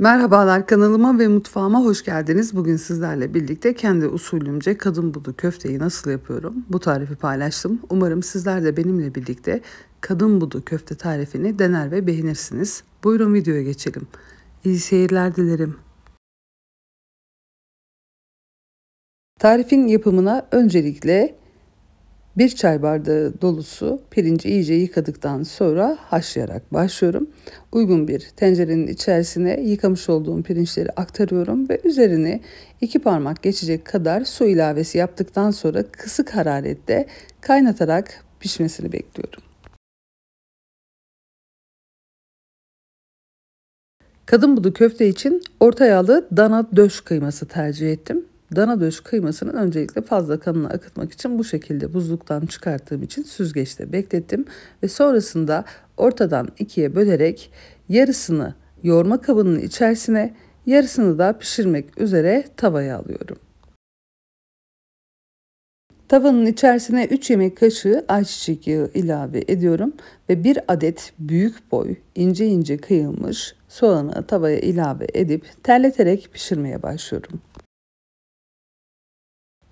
Merhabalar kanalıma ve mutfağıma hoş geldiniz. Bugün sizlerle birlikte kendi usulümce kadın budu köfteyi nasıl yapıyorum bu tarifi paylaştım. Umarım sizler de benimle birlikte kadın budu köfte tarifini dener ve beğenirsiniz. Buyurun videoya geçelim. İyi seyirler dilerim. Tarifin yapımına öncelikle bir çay bardağı dolusu pirinci iyice yıkadıktan sonra haşlayarak başlıyorum. Uygun bir tencerenin içerisine yıkamış olduğum pirinçleri aktarıyorum ve üzerine iki parmak geçecek kadar su ilavesi yaptıktan sonra kısık hararette kaynatarak pişmesini bekliyorum. Kadın budu köfte için orta yağlı dana döş kıyması tercih ettim. Dana döş kıymasını öncelikle fazla kanını akıtmak için bu şekilde buzluktan çıkarttığım için süzgeçte beklettim ve sonrasında ortadan ikiye bölerek yarısını yoğurma kabının içerisine yarısını da pişirmek üzere tavaya alıyorum. Tavanın içerisine 3 yemek kaşığı ayçiçek yağı ilave ediyorum ve 1 adet büyük boy ince ince kıyılmış soğanı tavaya ilave edip terleterek pişirmeye başlıyorum.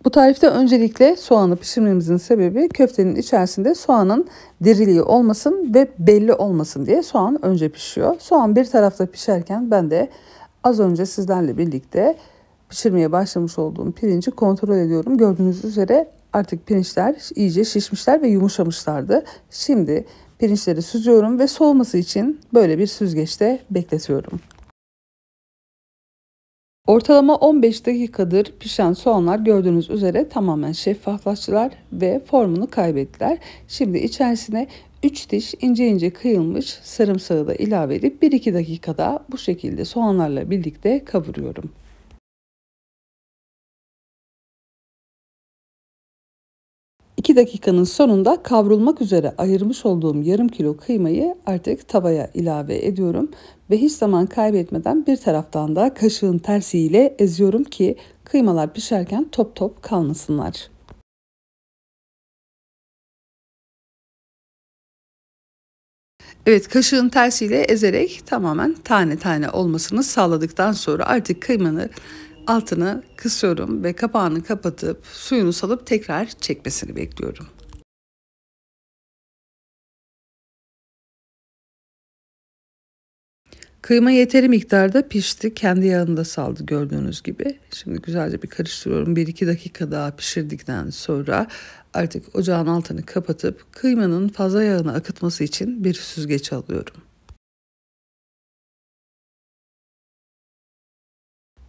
Bu tarifte öncelikle soğanı pişirmemizin sebebi köftenin içerisinde soğanın diriliği olmasın ve belli olmasın diye soğan önce pişiyor. Soğan bir tarafta pişerken ben de az önce sizlerle birlikte pişirmeye başlamış olduğum pirinci kontrol ediyorum. Gördüğünüz üzere artık pirinçler iyice şişmişler ve yumuşamışlardı. Şimdi pirinçleri süzüyorum ve soğuması için böyle bir süzgeçte bekletiyorum. Ortalama 15 dakikadır pişen soğanlar gördüğünüz üzere tamamen şeffaflaştılar ve formunu kaybettiler. Şimdi içerisine 3 diş ince ince kıyılmış sarımsağı da ilave edip 1-2 dakikada bu şekilde soğanlarla birlikte kavuruyorum. 2 dakikanın sonunda kavrulmak üzere ayırmış olduğum yarım kilo kıymayı artık tavaya ilave ediyorum ve hiç zaman kaybetmeden bir taraftan da kaşığın tersiyle eziyorum ki kıymalar pişerken top top kalmasınlar. Evet kaşığın tersiyle ezerek tamamen tane tane olmasını sağladıktan sonra artık kıymanı altını kısıyorum ve kapağını kapatıp suyunu salıp tekrar çekmesini bekliyorum. Kıyma yeteri miktarda pişti. Kendi yağını da saldı gördüğünüz gibi. Şimdi güzelce bir karıştırıyorum. 1-2 dakika daha pişirdikten sonra artık ocağın altını kapatıp kıymanın fazla yağını akıtması için bir süzgeç alıyorum.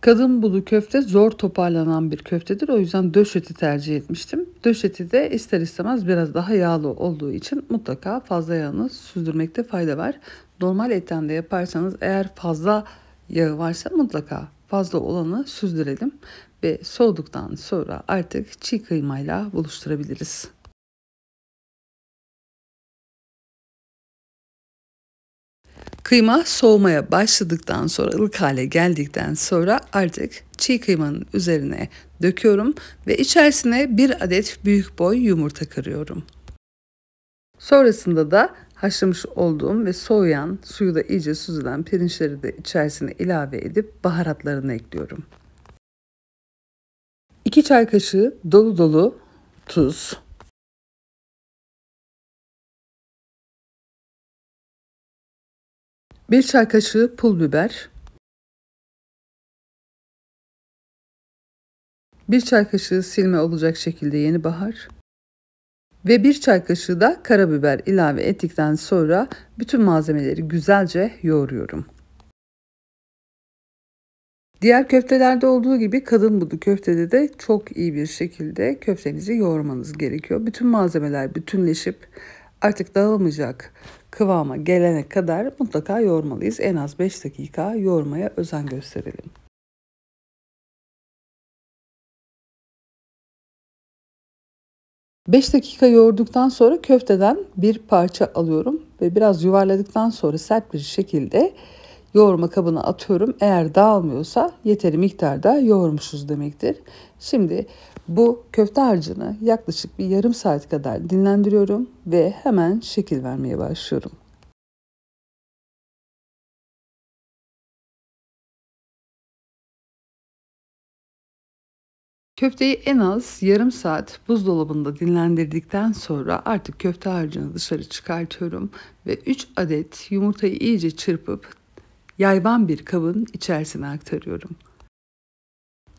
Kadın bulu köfte zor toparlanan bir köftedir. O yüzden döş eti tercih etmiştim. Döş eti de ister istemez biraz daha yağlı olduğu için mutlaka fazla yağını süzdürmekte fayda var. Normal etten de yaparsanız eğer fazla yağı varsa mutlaka fazla olanı süzdürelim ve soğuduktan sonra artık çiğ kıymayla buluşturabiliriz. Kıyma soğumaya başladıktan sonra ılık hale geldikten sonra artık çiğ kıymanın üzerine döküyorum ve içerisine bir adet büyük boy yumurta kırıyorum. Sonrasında da haşlamış olduğum ve soğuyan, suyu da iyice süzülen pirinçleri de içerisine ilave edip baharatlarını ekliyorum. 2 çay kaşığı dolu dolu tuz, 1 çay kaşığı pul biber, 1 çay kaşığı silme olacak şekilde yeni bahar ve 1 çay kaşığı da karabiber ilave ettikten sonra bütün malzemeleri güzelce yoğuruyorum. Diğer köftelerde olduğu gibi kadın budu köftede de çok iyi bir şekilde köftenizi yoğurmanız gerekiyor. Bütün malzemeler bütünleşip artık dağılmayacak kıvama gelene kadar mutlaka yoğurmalıyız. En az 5 dakika yoğurmaya özen gösterelim. Beş dakika yoğurduktan sonra köfteden bir parça alıyorum ve biraz yuvarladıktan sonra sert bir şekilde yoğurma kabına atıyorum. Eğer dağılmıyorsa yeteri miktarda yoğurmuşuz demektir. Şimdi bu köfte harcını yaklaşık bir yarım saat kadar dinlendiriyorum ve hemen şekil vermeye başlıyorum. Köfteyi en az yarım saat buzdolabında dinlendirdikten sonra artık köfte harcını dışarı çıkartıyorum ve 3 adet yumurtayı iyice çırpıp yayvan bir kabın içerisine aktarıyorum.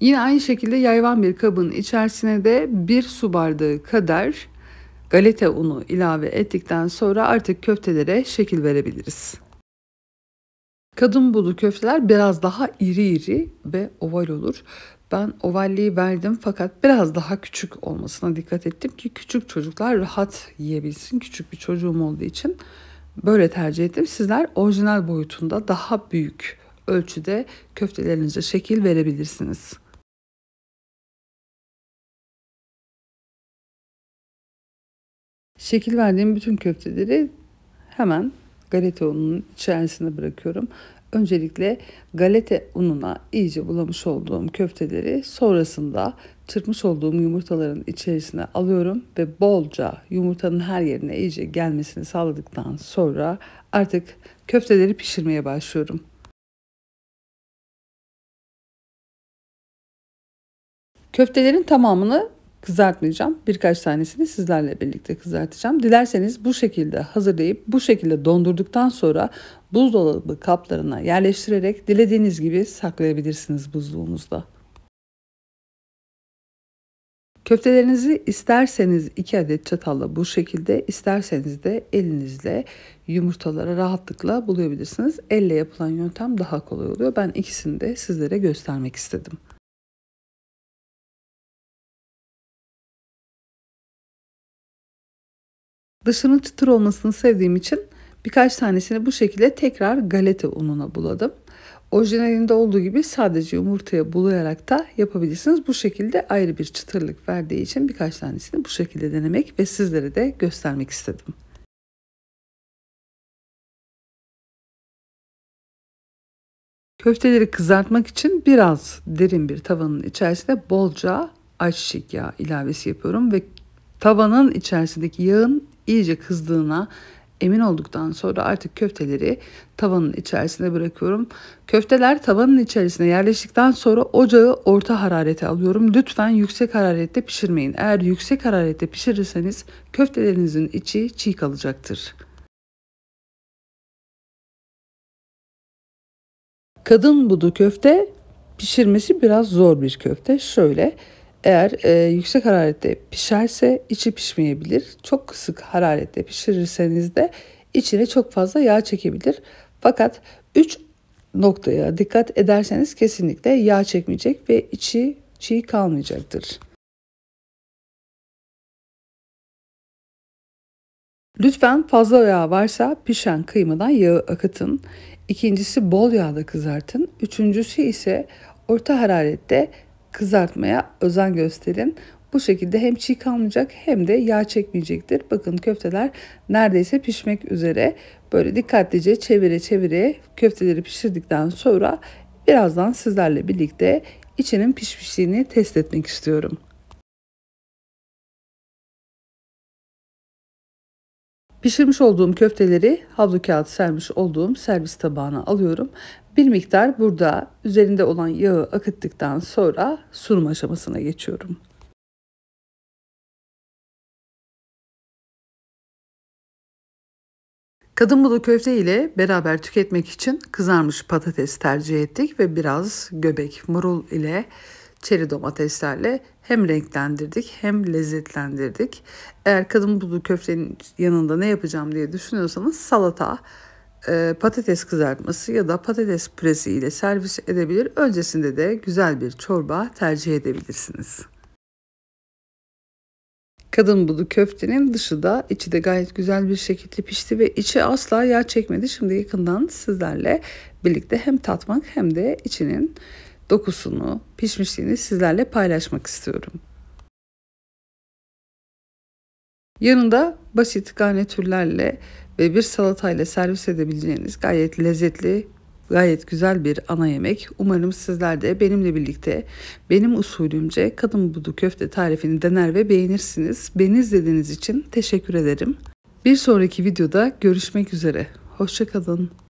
Yine aynı şekilde yayvan bir kabın içerisine de bir su bardağı kadar galeta unu ilave ettikten sonra artık köftelere şekil verebiliriz. Kadın budu köfteler biraz daha iri iri ve oval olur. Ben ovalliği verdim fakat biraz daha küçük olmasına dikkat ettim ki küçük çocuklar rahat yiyebilsin. Küçük bir çocuğum olduğu için böyle tercih ettim. Sizler orijinal boyutunda daha büyük ölçüde köftelerinize şekil verebilirsiniz. Şekil verdiğim bütün köfteleri hemen galeta ununun içerisine bırakıyorum. Öncelikle galeta ununa iyice bulamış olduğum köfteleri sonrasında çırpmış olduğum yumurtaların içerisine alıyorum ve bolca yumurtanın her yerine iyice gelmesini sağladıktan sonra artık köfteleri pişirmeye başlıyorum. Köftelerin tamamını kızartmayacağım. Birkaç tanesini sizlerle birlikte kızartacağım. Dilerseniz bu şekilde hazırlayıp bu şekilde dondurduktan sonra buzdolabı kaplarına yerleştirerek dilediğiniz gibi saklayabilirsiniz buzluğunuzda. Köftelerinizi isterseniz 2 adet çatalla bu şekilde, isterseniz de elinizle yumurtalara rahatlıkla bulabilirsiniz. Elle yapılan yöntem daha kolay oluyor. Ben ikisini de sizlere göstermek istedim. Dışının çıtır olmasını sevdiğim için birkaç tanesini bu şekilde tekrar galeta ununa buladım. Orijinalinde olduğu gibi sadece yumurtaya bulayarak da yapabilirsiniz. Bu şekilde ayrı bir çıtırlık verdiği için birkaç tanesini bu şekilde denemek ve sizlere de göstermek istedim. Köfteleri kızartmak için biraz derin bir tavanın içerisinde bolca ayçiçek yağı ilavesi yapıyorum ve tavanın içerisindeki yağın iyice kızdığına emin olduktan sonra artık köfteleri tavanın içerisine bırakıyorum. Köfteler tavanın içerisine yerleştikten sonra ocağı orta hararete alıyorum. Lütfen yüksek hararette pişirmeyin. Eğer yüksek hararette pişirirseniz köftelerinizin içi çiğ kalacaktır. Kadın budu köfte pişirmesi biraz zor bir köfte. Şöyle eğer e, yüksek hararette pişerse içi pişmeyebilir. Çok kısık hararette pişirirseniz de içine çok fazla yağ çekebilir. Fakat 3 noktaya dikkat ederseniz kesinlikle yağ çekmeyecek ve içi çiğ kalmayacaktır. Lütfen fazla yağ varsa pişen kıymadan yağı akıtın. İkincisi bol yağda kızartın. Üçüncüsü ise orta hararette kızartmaya özen gösterin. Bu şekilde hem çiğ kalmayacak hem de yağ çekmeyecektir. Bakın köfteler neredeyse pişmek üzere. Böyle dikkatlice çevire çevire köfteleri pişirdikten sonra birazdan sizlerle birlikte içinin pişmişliğini test etmek istiyorum. Pişirmiş olduğum köfteleri havlu kağıdı sermiş olduğum servis tabağına alıyorum. Bir miktar burada üzerinde olan yağı akıttıktan sonra sunum aşamasına geçiyorum. Kadın budu köfte ile beraber tüketmek için kızarmış patates tercih ettik ve biraz göbek marul ile çeri domateslerle hem renklendirdik hem lezzetlendirdik. Eğer kadın budu köftenin yanında ne yapacağım diye düşünüyorsanız salata, e, patates kızartması ya da patates püresi ile servis edebilir. Öncesinde de güzel bir çorba tercih edebilirsiniz. Kadın budu köftenin dışı da içi de gayet güzel bir şekilde pişti ve içi asla yağ çekmedi. Şimdi yakından sizlerle birlikte hem tatmak hem de içinin dokusunu, pişmişliğini sizlerle paylaşmak istiyorum. Yanında basit garnitürlerle ve bir salatayla servis edebileceğiniz gayet lezzetli, gayet güzel bir ana yemek. Umarım sizler de benimle birlikte benim usulümce kadın budu köfte tarifini dener ve beğenirsiniz. Beni izlediğiniz için teşekkür ederim. Bir sonraki videoda görüşmek üzere. Hoşçakalın.